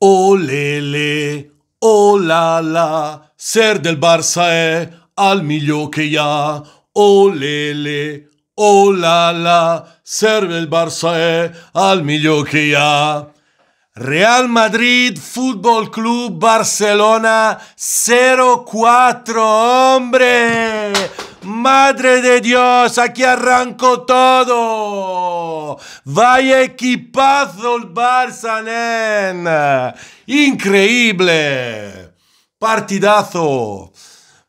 Oh lele, oh la la, Ser del Barça è al miglior che ha. Oh lele, oh la la, Ser del Barça è al miglior che ha. Real Madrid Football Club Barcelona 04 Hombre! Madre de Dios, aquí arrancó todo. Vaya equipazo el Barça, nen. Increíble. Partidazo.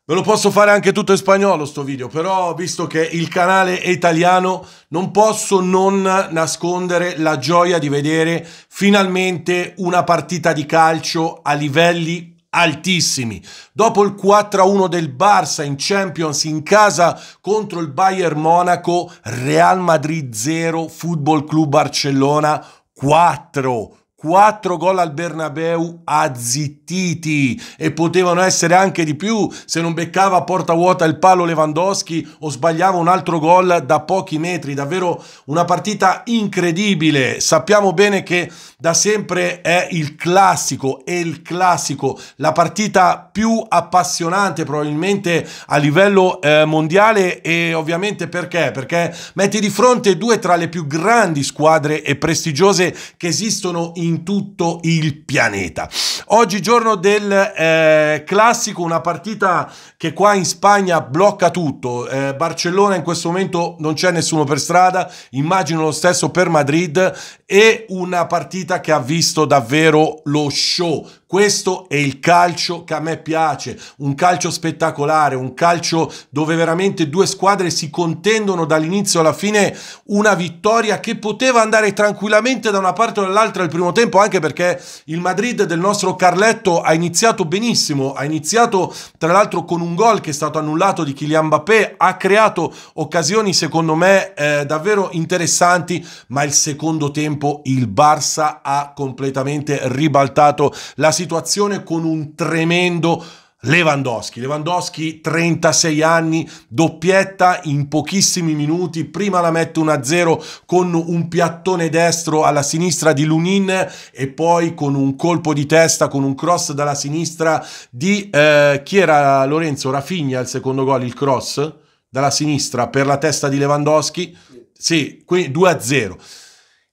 Ve lo posso fare anche tutto in spagnolo sto video, però visto che il canale è italiano non posso non nascondere la gioia di vedere finalmente una partita di calcio a livelli altissimi. Dopo il 4-1 del Barça in Champions in casa contro il Bayern Monaco, Real Madrid 0, Football Club Barcellona 4. 4 gol al Bernabeu azzittiti e potevano essere anche di più se non beccava a porta vuota il palo Lewandowski o sbagliava un altro gol da pochi metri. Davvero una partita incredibile. Sappiamo bene che da sempre è il classico, è il classico, la partita più appassionante probabilmente a livello eh, mondiale e ovviamente perché? Perché metti di fronte due tra le più grandi squadre e prestigiose che esistono in in tutto il pianeta. Oggi giorno del eh, classico, una partita che qua in Spagna blocca tutto. Eh, Barcellona in questo momento non c'è nessuno per strada, immagino lo stesso per Madrid, e una partita che ha visto davvero lo show questo è il calcio che a me piace, un calcio spettacolare, un calcio dove veramente due squadre si contendono dall'inizio alla fine una vittoria che poteva andare tranquillamente da una parte o dall'altra il primo tempo, anche perché il Madrid del nostro Carletto ha iniziato benissimo, ha iniziato tra l'altro con un gol che è stato annullato di Kylian Mbappé, ha creato occasioni secondo me eh, davvero interessanti, ma il secondo tempo il Barça ha completamente ribaltato la situazione con un tremendo Lewandowski. Lewandowski 36 anni, doppietta in pochissimi minuti, prima la mette 1-0 con un piattone destro alla sinistra di Lunin e poi con un colpo di testa, con un cross dalla sinistra di eh, chi era Lorenzo Rafigna al secondo gol, il cross dalla sinistra per la testa di Lewandowski. Sì, qui 2-0.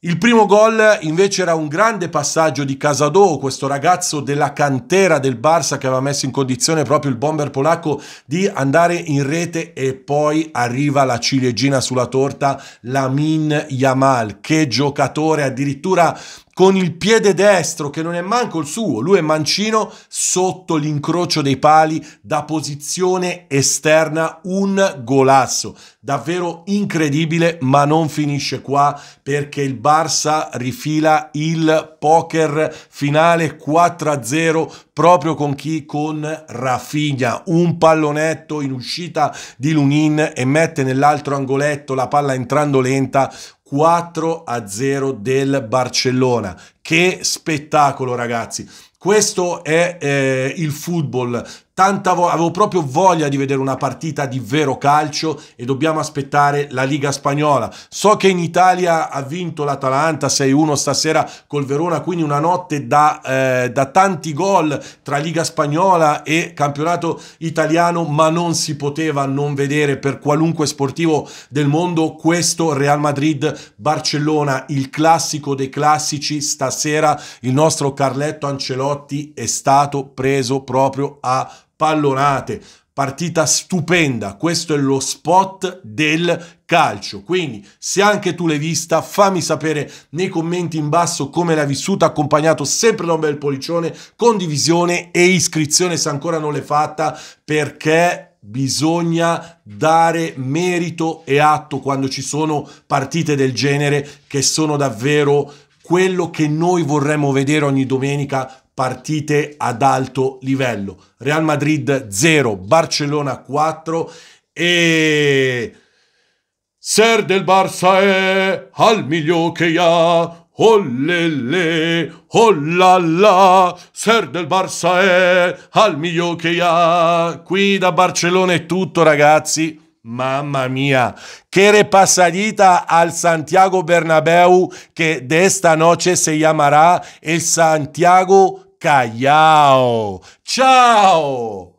Il primo gol invece era un grande passaggio di Casado, questo ragazzo della cantera del Barça che aveva messo in condizione proprio il bomber polacco di andare in rete e poi arriva la ciliegina sulla torta, Lamin Yamal, che giocatore addirittura con il piede destro che non è manco il suo, lui è mancino sotto l'incrocio dei pali da posizione esterna, un golasso, davvero incredibile, ma non finisce qua perché il Barça rifila il poker finale 4-0 proprio con chi? Con Rafinha, un pallonetto in uscita di Lunin e mette nell'altro angoletto la palla entrando lenta, 4 a 0 del Barcellona. Che spettacolo ragazzi! Questo è eh, il football, tanta vo- avevo proprio voglia di vedere una partita di vero calcio e dobbiamo aspettare la Liga Spagnola. So che in Italia ha vinto l'Atalanta 6-1 stasera col Verona, quindi una notte da, eh, da tanti gol tra Liga Spagnola e campionato italiano, ma non si poteva non vedere per qualunque sportivo del mondo questo Real Madrid-Barcellona, il classico dei classici. Stasera il nostro Carletto Ancelotti è stato preso proprio a pallonate, partita stupenda, questo è lo spot del calcio. Quindi se anche tu l'hai vista, fammi sapere nei commenti in basso come l'hai vissuta, accompagnato sempre da un bel pollicione, condivisione e iscrizione se ancora non l'hai fatta, perché bisogna dare merito e atto quando ci sono partite del genere che sono davvero quello che noi vorremmo vedere ogni domenica partite ad alto livello. Real Madrid 0, Barcellona 4 e... Ser del Barça è al miglior che ha, Ollele, oh ollalla, oh Ser del Barça è al mio che ha. Qui da Barcellona è tutto, ragazzi. Mamma mia, che repassadita al Santiago Bernabeu che desta noce noche se chiamerà il Santiago Caial. Tchau!